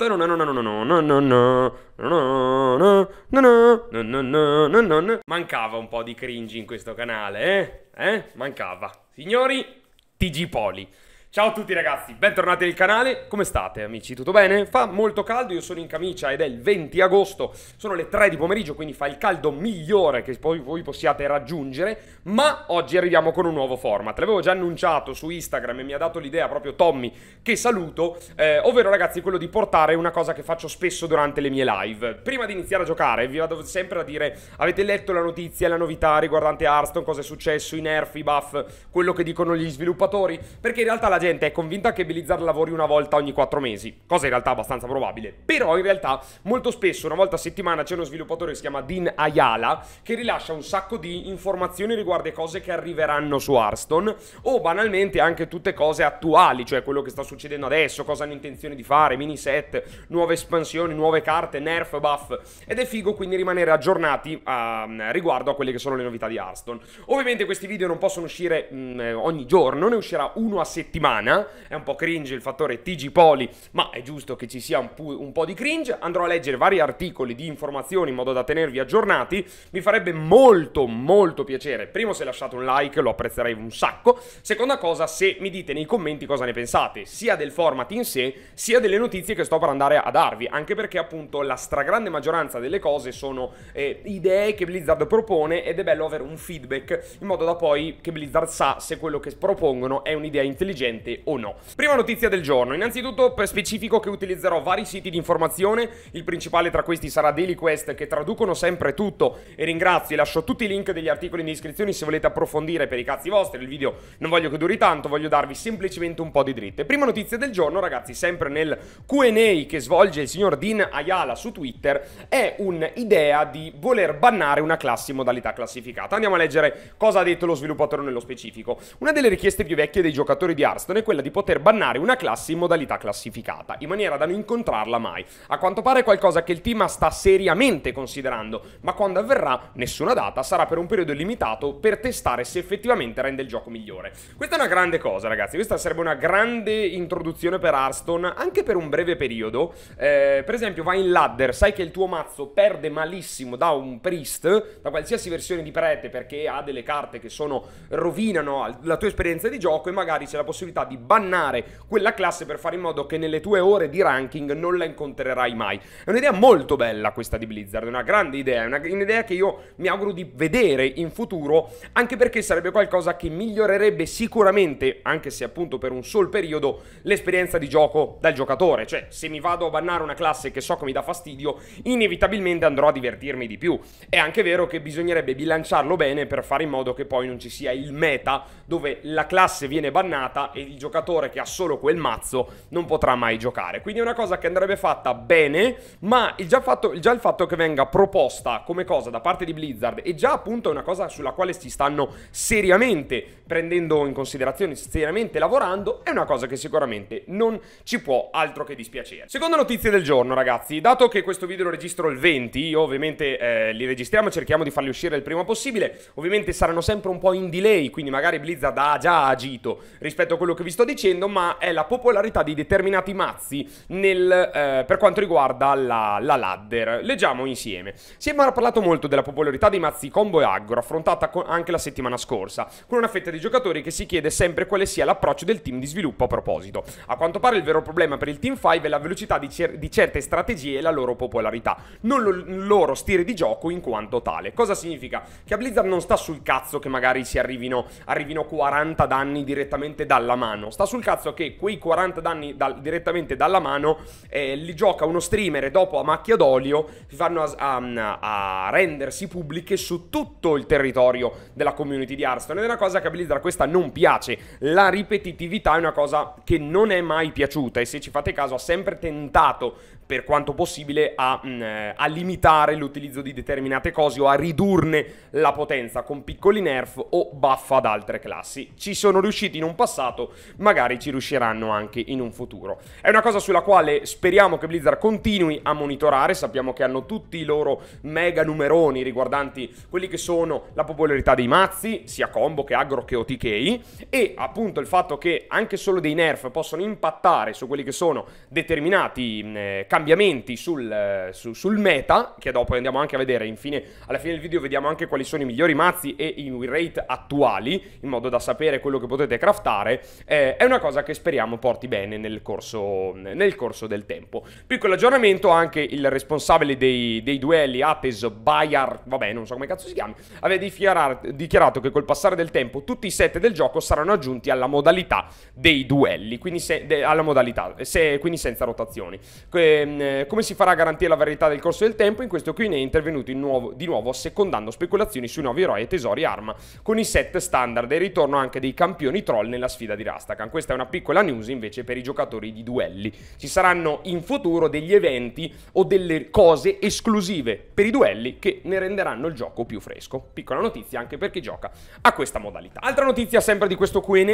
Però no no no no no no no no no no no no no no no Mancava un po' di cringe in questo canale, eh? Eh? Mancava. Signori, TG Poli. Ciao a tutti ragazzi, bentornati nel canale, come state amici? Tutto bene? Fa molto caldo, io sono in camicia ed è il 20 agosto, sono le 3 di pomeriggio, quindi fa il caldo migliore che poi voi possiate raggiungere, ma oggi arriviamo con un nuovo format. L'avevo già annunciato su Instagram e mi ha dato l'idea proprio Tommy, che saluto, eh, ovvero ragazzi quello di portare una cosa che faccio spesso durante le mie live. Prima di iniziare a giocare vi vado sempre a dire, avete letto la notizia, la novità riguardante Hearthstone, cosa è successo, i nerf, i buff, quello che dicono gli sviluppatori? Perché in realtà la gente è convinta che Blizzard lavori una volta ogni 4 mesi, cosa in realtà abbastanza probabile. Però in realtà molto spesso, una volta a settimana, c'è uno sviluppatore che si chiama Dean Ayala che rilascia un sacco di informazioni riguardo a cose che arriveranno su Hearthstone o banalmente anche tutte cose attuali, cioè quello che sta succedendo adesso, cosa hanno intenzione di fare, mini set, nuove espansioni, nuove carte, nerf, buff. Ed è figo quindi rimanere aggiornati uh, riguardo a quelle che sono le novità di Hearthstone. Ovviamente questi video non possono uscire mh, ogni giorno, ne uscirà uno a settimana settimana. È un po' cringe il fattore TG Poli, ma è giusto che ci sia un, pu- un po' di cringe. Andrò a leggere vari articoli di informazioni in modo da tenervi aggiornati. Mi farebbe molto, molto piacere. Primo, se lasciate un like, lo apprezzerei un sacco. Seconda cosa, se mi dite nei commenti cosa ne pensate, sia del format in sé, sia delle notizie che sto per andare a darvi. Anche perché, appunto, la stragrande maggioranza delle cose sono eh, idee che Blizzard propone ed è bello avere un feedback in modo da poi che Blizzard sa se quello che propongono è un'idea intelligente intelligente o no. Prima notizia del giorno, innanzitutto specifico che utilizzerò vari siti di informazione, il principale tra questi sarà DailyQuest che traducono sempre tutto e ringrazio e lascio tutti i link degli articoli in descrizione se volete approfondire per i cazzi vostri, il video non voglio che duri tanto, voglio darvi semplicemente un po' di dritte. Prima notizia del giorno ragazzi, sempre nel Q&A che svolge il signor Dean Ayala su Twitter, è un'idea di voler bannare una classe in modalità classificata. Andiamo a leggere cosa ha detto lo sviluppatore nello specifico. Una delle richieste più vecchie dei giocatori di Hearthstone Aston è quella di poter bannare una classe in modalità classificata, in maniera da non incontrarla mai. A quanto pare è qualcosa che il team sta seriamente considerando, ma quando avverrà, nessuna data, sarà per un periodo limitato per testare se effettivamente rende il gioco migliore. Questa è una grande cosa, ragazzi, questa sarebbe una grande introduzione per Hearthstone, anche per un breve periodo. Eh, per esempio, vai in ladder, sai che il tuo mazzo perde malissimo da un priest, da qualsiasi versione di prete, perché ha delle carte che sono rovinano la tua esperienza di gioco e magari c'è la possibilità possibilità di bannare quella classe per fare in modo che nelle tue ore di ranking non la incontrerai mai. È un'idea molto bella questa di Blizzard, è una grande idea, è una, un'idea che io mi auguro di vedere in futuro, anche perché sarebbe qualcosa che migliorerebbe sicuramente, anche se appunto per un sol periodo, l'esperienza di gioco dal giocatore. Cioè, se mi vado a bannare una classe che so che mi dà fastidio, inevitabilmente andrò a divertirmi di più. È anche vero che bisognerebbe bilanciarlo bene per fare in modo che poi non ci sia il meta dove la classe viene bannata e il giocatore che ha solo quel mazzo non potrà mai giocare. Quindi è una cosa che andrebbe fatta bene, ma il già, fatto, già, il fatto che venga proposta come cosa da parte di Blizzard è già appunto una cosa sulla quale si stanno seriamente prendendo in considerazione, seriamente lavorando, è una cosa che sicuramente non ci può altro che dispiacere. Seconda notizia del giorno ragazzi, dato che questo video lo registro il 20, io ovviamente eh, li registriamo, cerchiamo di farli uscire il prima possibile, ovviamente saranno sempre un po' in delay, quindi magari Blizzard ha già agito rispetto a quello che che vi sto dicendo, ma è la popolarità di determinati mazzi nel, eh, per quanto riguarda la, la, ladder. Leggiamo insieme. Si è parlato molto della popolarità dei mazzi combo e aggro, affrontata anche la settimana scorsa, con una fetta di giocatori che si chiede sempre quale sia l'approccio del team di sviluppo a proposito. A quanto pare il vero problema per il Team 5 è la velocità di, cer di certe strategie e la loro popolarità, non lo loro stile di gioco in quanto tale. Cosa significa? Che a Blizzard non sta sul cazzo che magari si arrivino, arrivino 40 danni direttamente dalla mano. Sta sul cazzo che quei 40 danni da, direttamente dalla mano eh, li gioca uno streamer e dopo a macchia d'olio si fanno a, a, mm, a, rendersi pubbliche su tutto il territorio della community di Hearthstone. Ed è una cosa che a Blizzard questa non piace. La ripetitività è una cosa che non è mai piaciuta e se ci fate caso ha sempre tentato per quanto possibile a, mh, mm, eh, a, limitare l'utilizzo di determinate cose o a ridurne la potenza con piccoli nerf o buff ad altre classi. Ci sono riusciti in un passato, magari ci riusciranno anche in un futuro. È una cosa sulla quale speriamo che Blizzard continui a monitorare, sappiamo che hanno tutti i loro mega numeroni riguardanti quelli che sono la popolarità dei mazzi, sia combo che aggro che OTK, e appunto il fatto che anche solo dei nerf possono impattare su quelli che sono determinati mm, eh, cambiamenti cambiamenti sul, eh, su, sul, meta, che dopo andiamo anche a vedere, infine alla fine del video vediamo anche quali sono i migliori mazzi e i win rate attuali, in modo da sapere quello che potete craftare, eh, è una cosa che speriamo porti bene nel corso, nel corso del tempo. Piccolo aggiornamento, anche il responsabile dei, dei duelli, Ates Bayar, vabbè non so come cazzo si chiami, aveva dichiarato che col passare del tempo tutti i set del gioco saranno aggiunti alla modalità dei duelli, quindi se, de, alla modalità, se, quindi senza rotazioni. Que, Ehm, come si farà a garantire la verità del corso del tempo? In questo Q&A è intervenuto in nuovo, di nuovo secondando speculazioni sui nuovi eroi e tesori arma con i set standard e il ritorno anche dei campioni troll nella sfida di Rastakan. Questa è una piccola news invece per i giocatori di duelli. Ci saranno in futuro degli eventi o delle cose esclusive per i duelli che ne renderanno il gioco più fresco. Piccola notizia anche per chi gioca a questa modalità. Altra notizia sempre di questo Q&A è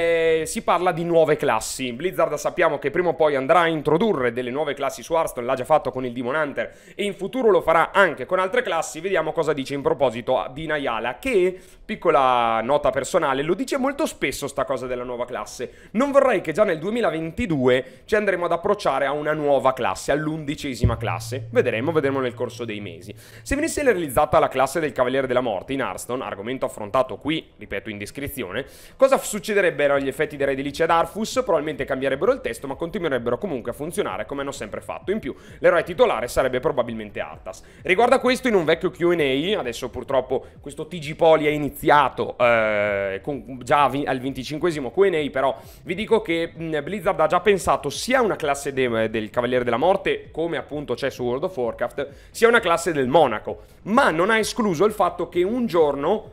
eh, si parla di nuove classi. Blizzard sappiamo che prima o poi andrà a introdurre delle nuove classi classi su Hearthstone, l'ha già fatto con il Demon Hunter e in futuro lo farà anche con altre classi, vediamo cosa dice in proposito Dina Yala, che, piccola nota personale, lo dice molto spesso sta cosa della nuova classe. Non vorrei che già nel 2022 ci andremo ad approcciare a una nuova classe, all'undicesima classe. Vedremo, vedremo nel corso dei mesi. Se venisse realizzata la classe del Cavaliere della Morte in Hearthstone, argomento affrontato qui, ripeto in descrizione, cosa succederebbero agli effetti dei Re di Lice ad Arfus? Probabilmente cambierebbero il testo, ma continuerebbero comunque a funzionare come hanno sempre sempre fatto. In più, l'eroe titolare sarebbe probabilmente Artas. Riguardo a questo, in un vecchio QA, adesso purtroppo questo TG Poli è iniziato eh, con, già al 25 esimo QA, però vi dico che mh, Blizzard ha già pensato sia una classe de del Cavaliere della Morte, come appunto c'è su World of Warcraft, sia una classe del Monaco, ma non ha escluso il fatto che un giorno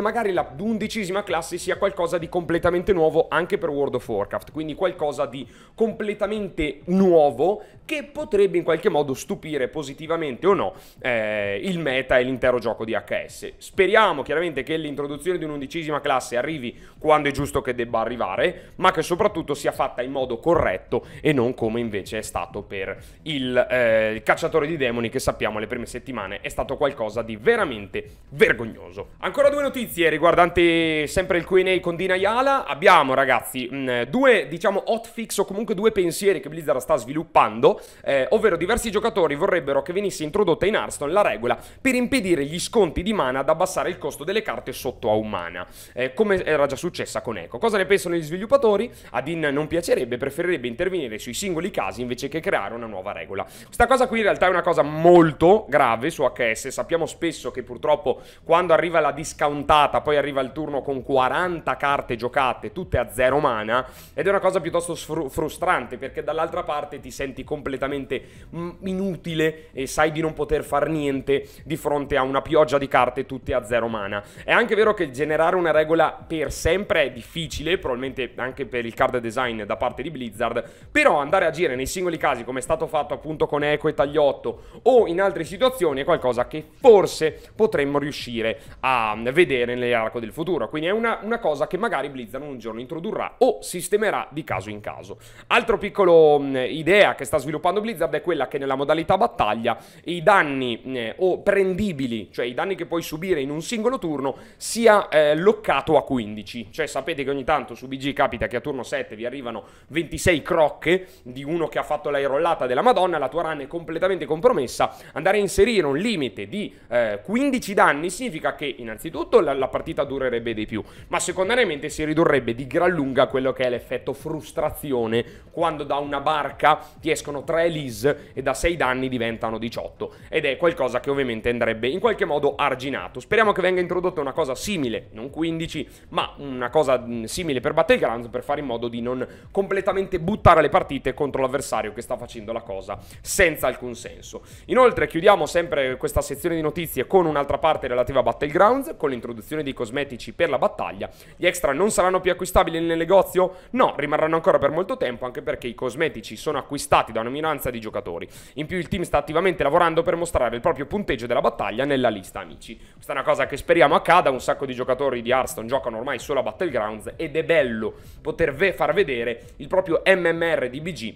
magari la undicesima classe sia qualcosa di completamente nuovo anche per World of Warcraft, quindi qualcosa di completamente nuovo che potrebbe in qualche modo stupire positivamente o no eh, il meta e l'intero gioco di HS. Speriamo chiaramente che l'introduzione di un'undicesima classe arrivi quando è giusto che debba arrivare, ma che soprattutto sia fatta in modo corretto e non come invece è stato per il, eh, il cacciatore di demoni che sappiamo le prime settimane è stato qualcosa di veramente vergognoso. Ancora due notizie riguardanti sempre il Q&A con Dina Yala. Abbiamo, ragazzi, mm, due, diciamo, hotfix o comunque due pensieri che Blizzard sta sviluppando, eh, ovvero diversi giocatori vorrebbero che venisse introdotta in Arston la regola per impedire gli sconti di mana ad abbassare il costo delle carte sotto a un mana, eh, come era già successa con Echo. Cosa ne pensano gli sviluppatori? A Dean non piacerebbe, preferirebbe intervenire sui singoli casi invece che creare una nuova regola. Questa cosa qui in realtà è una cosa molto grave su HS, sappiamo spesso che purtroppo quando arriva la discount scontata, poi arriva il turno con 40 carte giocate, tutte a zero mana, ed è una cosa piuttosto sfru- frustrante perché dall'altra parte ti senti completamente mm, inutile e sai di non poter far niente di fronte a una pioggia di carte tutte a zero mana. È anche vero che generare una regola per sempre è difficile, probabilmente anche per il card design da parte di Blizzard, però andare a agire nei singoli casi come è stato fatto appunto con Eco e Tagliotto o in altre situazioni è qualcosa che forse potremmo riuscire a vedere vedere nell'arco del futuro. Quindi è una, una, cosa che magari Blizzard un giorno introdurrà o sistemerà di caso in caso. Altro piccolo mh, idea che sta sviluppando Blizzard è quella che nella modalità battaglia i danni mh, o prendibili, cioè i danni che puoi subire in un singolo turno, sia eh, loccato a 15. Cioè sapete che ogni tanto su BG capita che a turno 7 vi arrivano 26 crocche di uno che ha fatto l'aerollata della Madonna, la tua run è completamente compromessa. Andare a inserire un limite di eh, 15 danni significa che innanzitutto tutto la, la partita durerebbe di più, ma secondariamente si ridurrebbe di gran lunga quello che è l'effetto frustrazione quando da una barca ti escono 3 elise e da 6 danni diventano 18 ed è qualcosa che ovviamente andrebbe in qualche modo arginato. Speriamo che venga introdotta una cosa simile, non 15, ma una cosa mm, simile per Battlegrounds per fare in modo di non completamente buttare le partite contro l'avversario che sta facendo la cosa senza alcun senso. Inoltre chiudiamo sempre questa sezione di notizie con un'altra parte relativa a Battlegrounds, con l'introduzione dei cosmetici per la battaglia, gli extra non saranno più acquistabili nel negozio? No, rimarranno ancora per molto tempo, anche perché i cosmetici sono acquistati da una minoranza di giocatori. In più il team sta attivamente lavorando per mostrare il proprio punteggio della battaglia nella lista amici. Questa è una cosa che speriamo accada, un sacco di giocatori di Hearthstone giocano ormai solo a Battlegrounds ed è bello poter ve far vedere il proprio MMR di BG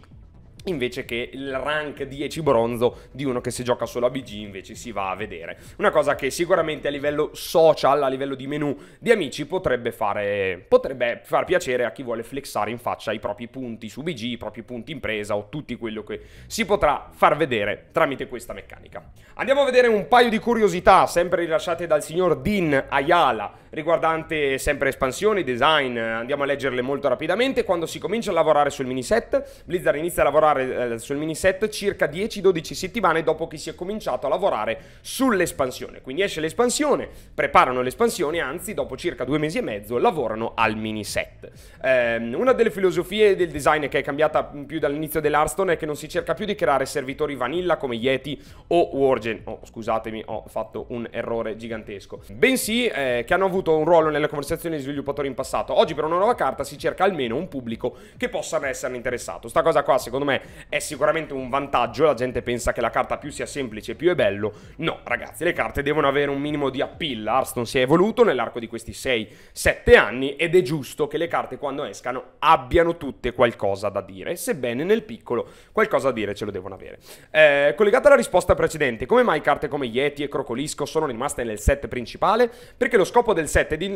invece che il rank 10 bronzo di uno che si gioca solo a BG invece si va a vedere. Una cosa che sicuramente a livello social, a livello di menu di amici potrebbe fare potrebbe far piacere a chi vuole flexare in faccia i propri punti su BG, i propri punti impresa o tutto quello che si potrà far vedere tramite questa meccanica. Andiamo a vedere un paio di curiosità sempre rilasciate dal signor Dean Ayala riguardante sempre espansioni, design, eh, andiamo a leggerle molto rapidamente. Quando si comincia a lavorare sul mini set, Blizzard inizia a lavorare eh, sul set circa 10-12 settimane dopo che si è cominciato a lavorare sull'espansione. Quindi esce l'espansione, preparano l'espansione, anzi dopo circa due mesi e mezzo lavorano al miniset. Eh, una delle filosofie del design che è cambiata più dall'inizio dell'Arston è che non si cerca più di creare servitori vanilla come Yeti o Wargen. Oh, scusatemi, ho fatto un errore gigantesco. Bensì eh, che hanno avuto avuto un ruolo nelle conversazioni di sviluppatori in passato. Oggi per una nuova carta si cerca almeno un pubblico che possa esserne interessato. Sta cosa qua secondo me è sicuramente un vantaggio, la gente pensa che la carta più sia semplice più è bello. No, ragazzi, le carte devono avere un minimo di appeal. Hearthstone si è evoluto nell'arco di questi 6-7 anni ed è giusto che le carte quando escano abbiano tutte qualcosa da dire, sebbene nel piccolo qualcosa da dire ce lo devono avere. Eh, collegata alla risposta precedente, come mai carte come Yeti e Crocolisco sono rimaste nel set principale? Perché lo scopo del set è di,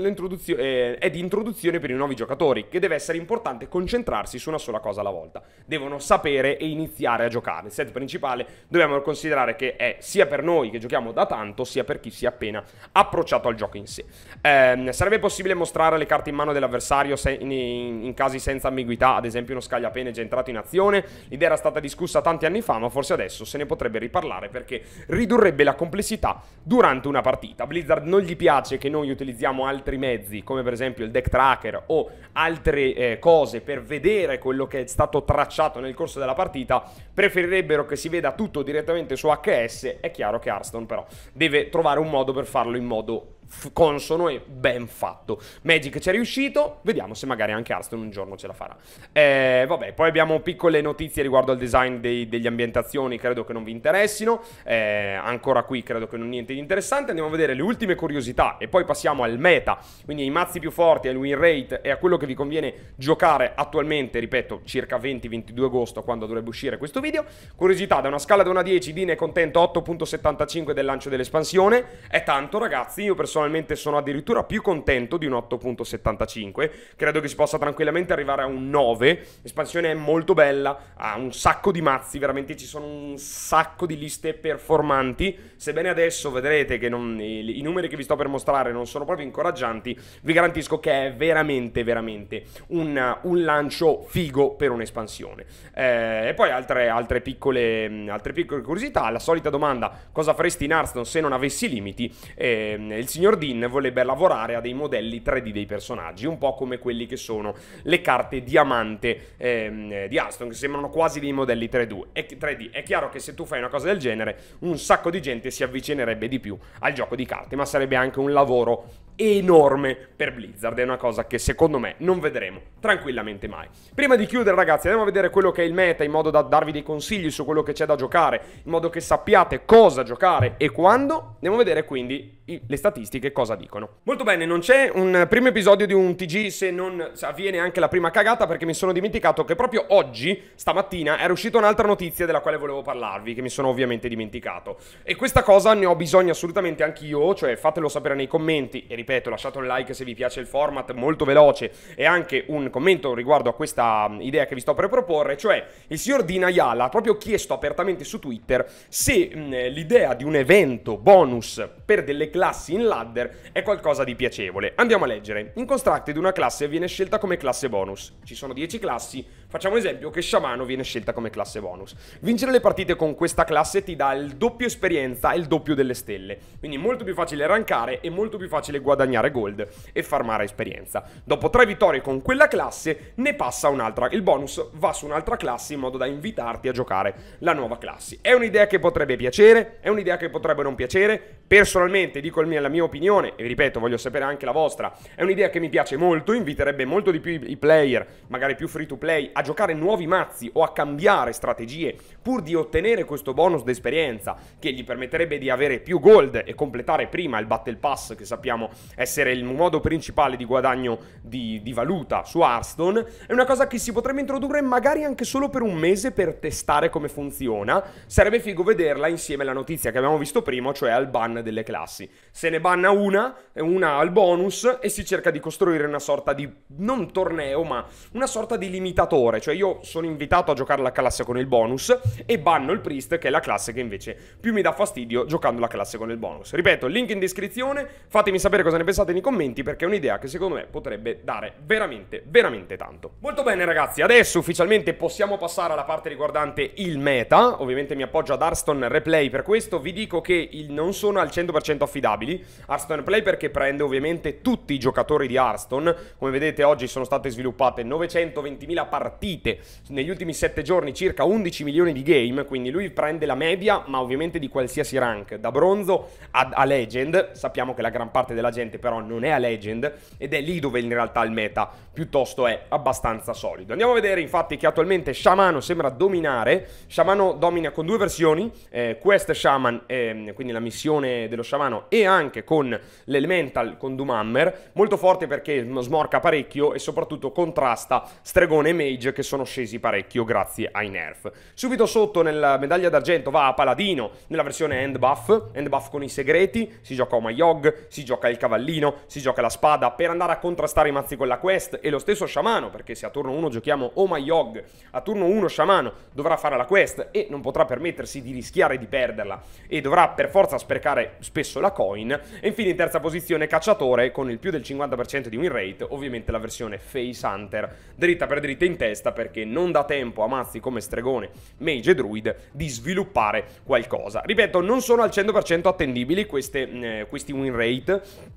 eh, è di, introduzione per i nuovi giocatori, che deve essere importante concentrarsi su una sola cosa alla volta. Devono sapere e iniziare a giocare. Il set principale dobbiamo considerare che è sia per noi che giochiamo da tanto, sia per chi si è appena approcciato al gioco in sé. Eh, sarebbe possibile mostrare le carte in mano dell'avversario in, in, in, casi senza ambiguità, ad esempio uno scagliapene già entrato in azione. L'idea era stata discussa tanti anni fa, ma forse adesso se ne potrebbe riparlare perché ridurrebbe la complessità durante una partita. Blizzard non gli piace che noi utilizziamo utilizziamo altri mezzi, come per esempio il deck tracker o altre eh, cose per vedere quello che è stato tracciato nel corso della partita, preferirebbero che si veda tutto direttamente su HS. È chiaro che Arston, però deve trovare un modo per farlo in modo consono e ben fatto. Magic ci è riuscito, vediamo se magari anche Arston un giorno ce la farà. Eh, vabbè, poi abbiamo piccole notizie riguardo al design dei, degli ambientazioni, credo che non vi interessino. Eh, ancora qui credo che non niente di interessante. Andiamo a vedere le ultime curiosità e poi passiamo al meta, quindi ai mazzi più forti, al win rate e a quello che vi conviene giocare attualmente, ripeto, circa 20-22 agosto quando dovrebbe uscire questo video. Curiosità, da una scala da 1 a 10, Dine è contento 8.75 del lancio dell'espansione. È tanto ragazzi, io personalmente personalmente sono addirittura più contento di un 8.75, credo che si possa tranquillamente arrivare a un 9, l'espansione è molto bella, ha un sacco di mazzi, veramente ci sono un sacco di liste performanti, sebbene adesso vedrete che non, i, i numeri che vi sto per mostrare non sono proprio incoraggianti, vi garantisco che è veramente, veramente un, un lancio figo per un'espansione. Eh, e poi altre, altre, piccole, altre piccole curiosità, la solita domanda, cosa faresti in Hearthstone se non avessi limiti? Eh, il signor signor Dean voleva lavorare a dei modelli 3D dei personaggi, un po' come quelli che sono le carte diamante ehm, di Aston, che sembrano quasi dei modelli 3D. È, 3D. è chiaro che se tu fai una cosa del genere, un sacco di gente si avvicinerebbe di più al gioco di carte, ma sarebbe anche un lavoro enorme per Blizzard. È una cosa che secondo me non vedremo tranquillamente mai. Prima di chiudere, ragazzi, andiamo a vedere quello che è il meta in modo da darvi dei consigli su quello che c'è da giocare, in modo che sappiate cosa giocare e quando. Andiamo a vedere quindi le statistiche cosa dicono. Molto bene, non c'è un primo episodio di un TG se non avviene anche la prima cagata perché mi sono dimenticato che proprio oggi, stamattina, era uscita un'altra notizia della quale volevo parlarvi, che mi sono ovviamente dimenticato. E questa cosa ne ho bisogno assolutamente anch'io, cioè fatelo sapere nei commenti e ripeto ripeto, lasciate un like se vi piace il format molto veloce e anche un commento riguardo a questa idea che vi sto per proporre, cioè il signor Di Nayala ha proprio chiesto apertamente su Twitter se mh, l'idea di un evento bonus per delle classi in ladder è qualcosa di piacevole. Andiamo a leggere. In Constructed una classe viene scelta come classe bonus. Ci sono 10 classi, Facciamo un esempio che sciamano viene scelta come classe bonus. Vincere le partite con questa classe ti dà il doppio esperienza e il doppio delle stelle, quindi molto più facile rankare e molto più facile guadagnare gold e farmare esperienza. Dopo tre vittorie con quella classe ne passa un'altra, il bonus va su un'altra classe in modo da invitarti a giocare la nuova classe. È un'idea che potrebbe piacere, è un'idea che potrebbe non piacere, personalmente dico mio, la mia opinione e ripeto voglio sapere anche la vostra, è un'idea che mi piace molto, inviterebbe molto di più i player, magari più free to play, a giocare nuovi mazzi o a cambiare strategie pur di ottenere questo bonus d'esperienza che gli permetterebbe di avere più gold e completare prima il Battle Pass che sappiamo essere il modo principale di guadagno di, di valuta su Hearthstone, è una cosa che si potrebbe introdurre magari anche solo per un mese per testare come funziona. Sarebbe figo vederla insieme alla notizia che abbiamo visto prima, cioè al ban delle classi. Se ne banna una, una al bonus e si cerca di costruire una sorta di, non torneo, ma una sorta di limitatore favore, cioè io sono invitato a giocare la classe con il bonus e banno il priest che è la classe che invece più mi dà fastidio giocando la classe con il bonus. Ripeto, link in descrizione, fatemi sapere cosa ne pensate nei commenti perché è un'idea che secondo me potrebbe dare veramente, veramente tanto. Molto bene ragazzi, adesso ufficialmente possiamo passare alla parte riguardante il meta, ovviamente mi appoggio ad Arston Replay per questo, vi dico che non sono al 100% affidabili, Arston Replay perché prende ovviamente tutti i giocatori di Arston, come vedete oggi sono state sviluppate 920.000 partite, partite, negli ultimi 7 giorni circa 11 milioni di game, quindi lui prende la media, ma ovviamente di qualsiasi rank, da bronzo a, a legend, sappiamo che la gran parte della gente però non è a legend ed è lì dove in realtà il meta piuttosto è abbastanza solido. Andiamo a vedere infatti che attualmente Shamano sembra dominare, Shamano domina con due versioni, eh, Quest Shaman, eh, quindi la missione dello Shamano e anche con l'Elemental con Doomhammer, molto forte perché smorca parecchio e soprattutto contrasta Stregone e Mage Edge che sono scesi parecchio grazie ai nerf. Subito sotto nella medaglia d'argento va a Paladino nella versione end buff, end buff con i segreti, si gioca Oma Yogg, si gioca il cavallino, si gioca la spada per andare a contrastare i mazzi con la quest e lo stesso sciamano perché se a turno 1 giochiamo Oma Yogg, a turno 1 sciamano dovrà fare la quest e non potrà permettersi di rischiare di perderla e dovrà per forza sprecare spesso la coin e infine in terza posizione cacciatore con il più del 50% di win rate, ovviamente la versione face hunter dritta per dritta in testa testa perché non dà tempo a mazzi come Stregone, Mage e Druid di sviluppare qualcosa. Ripeto, non sono al 100% attendibili queste, mm, eh, questi win rate.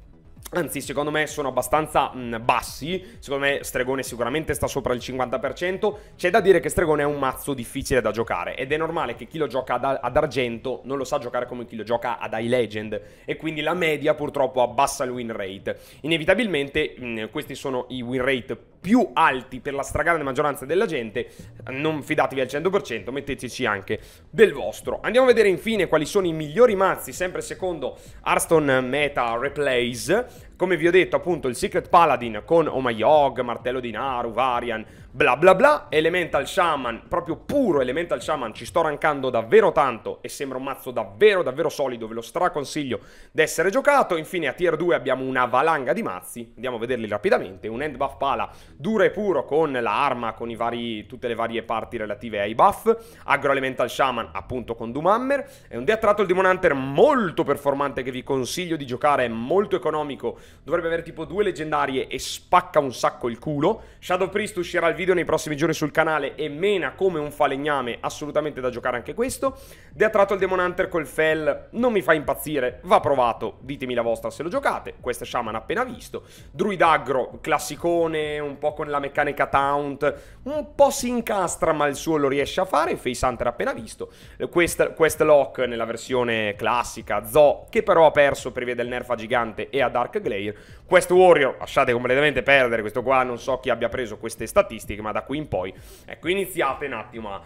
Anzi, secondo me sono abbastanza mh, mm, bassi. Secondo me Stregone sicuramente sta sopra il 50%. C'è da dire che Stregone è un mazzo difficile da giocare. Ed è normale che chi lo gioca ad, ad argento non lo sa giocare come chi lo gioca ad High Legend. E quindi la media purtroppo abbassa il win rate. Inevitabilmente mh, mm, questi sono i win rate più alti per la stragrande maggioranza della gente, non fidatevi al 100%, metteteci anche del vostro. Andiamo a vedere infine quali sono i migliori mazzi, sempre secondo Arston Meta Replays. Come vi ho detto, appunto, il Secret Paladin con Omayog, Martello di Naru, Varian, bla bla bla. Elemental Shaman, proprio puro Elemental Shaman, ci sto rankando davvero tanto e sembra un mazzo davvero davvero solido, ve lo straconsiglio d'essere giocato. Infine a tier 2 abbiamo una valanga di mazzi, andiamo a vederli rapidamente. Un End Buff Pala duro e puro con l'arma, con vari, tutte le varie parti relative ai buff. Agro Elemental Shaman, appunto, con Doomhammer. È un Death Demon Hunter molto performante che vi consiglio di giocare, è molto economico dovrebbe avere tipo due leggendarie e spacca un sacco il culo. Shadow Priest uscirà il video nei prossimi giorni sul canale e mena come un falegname, assolutamente da giocare anche questo. Deatrato il Demon Hunter col Fell non mi fa impazzire, va provato, ditemi la vostra se lo giocate. Questo Shaman appena visto. Druid Aggro, classicone, un po' con la meccanica taunt, un po' si incastra ma il suo lo riesce a fare, Face Hunter appena visto. Quest, quest Lock nella versione classica, Zo, che però ha perso prevede il nerf a gigante e a Dark Glade player. Quest Warrior, lasciate completamente perdere, questo qua non so chi abbia preso queste statistiche, ma da qui in poi, ecco, iniziate un attimo a,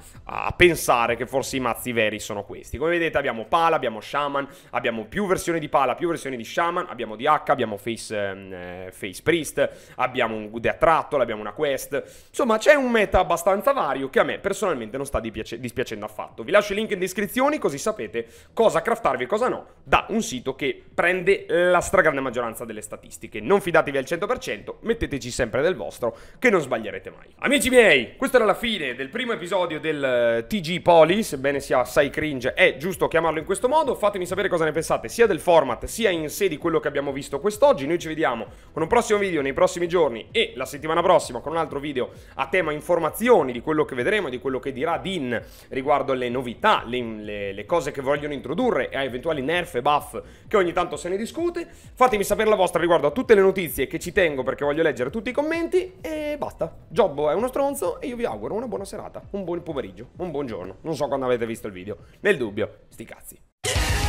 a pensare che forse i mazzi veri sono questi. Come vedete abbiamo Pala, abbiamo Shaman, abbiamo più versioni di Pala, più versioni di Shaman, abbiamo DH, abbiamo Face, ehm, eh, face Priest, abbiamo un Gude Attrattolo, abbiamo una Quest, insomma c'è un meta abbastanza vario che a me personalmente non sta dispiacendo affatto. Vi lascio il link in descrizione così sapete cosa craftarvi e cosa no da un sito che prende la stragrande maggioranza delle statistiche. Non fidatevi al 100%, metteteci sempre del vostro, che non sbaglierete mai. Amici miei, questa era la fine del primo episodio del eh, TG Poli, sebbene sia assai cringe, è giusto chiamarlo in questo modo. Fatemi sapere cosa ne pensate sia del format, sia in sé di quello che abbiamo visto quest'oggi. Noi ci vediamo con un prossimo video nei prossimi giorni e la settimana prossima con un altro video a tema informazioni di quello che vedremo di quello che dirà Dean riguardo le novità, le, le, le cose che vogliono introdurre e a eventuali nerf e buff che ogni tanto se ne discute. Fatemi sapere la vostra vostra riguardo a tutte le notizie che ci tengo perché voglio leggere tutti i commenti e basta. Giobbo è uno stronzo e io vi auguro una buona serata, un buon pomeriggio, un buongiorno. Non so quando avete visto il video. Nel dubbio, sti cazzi.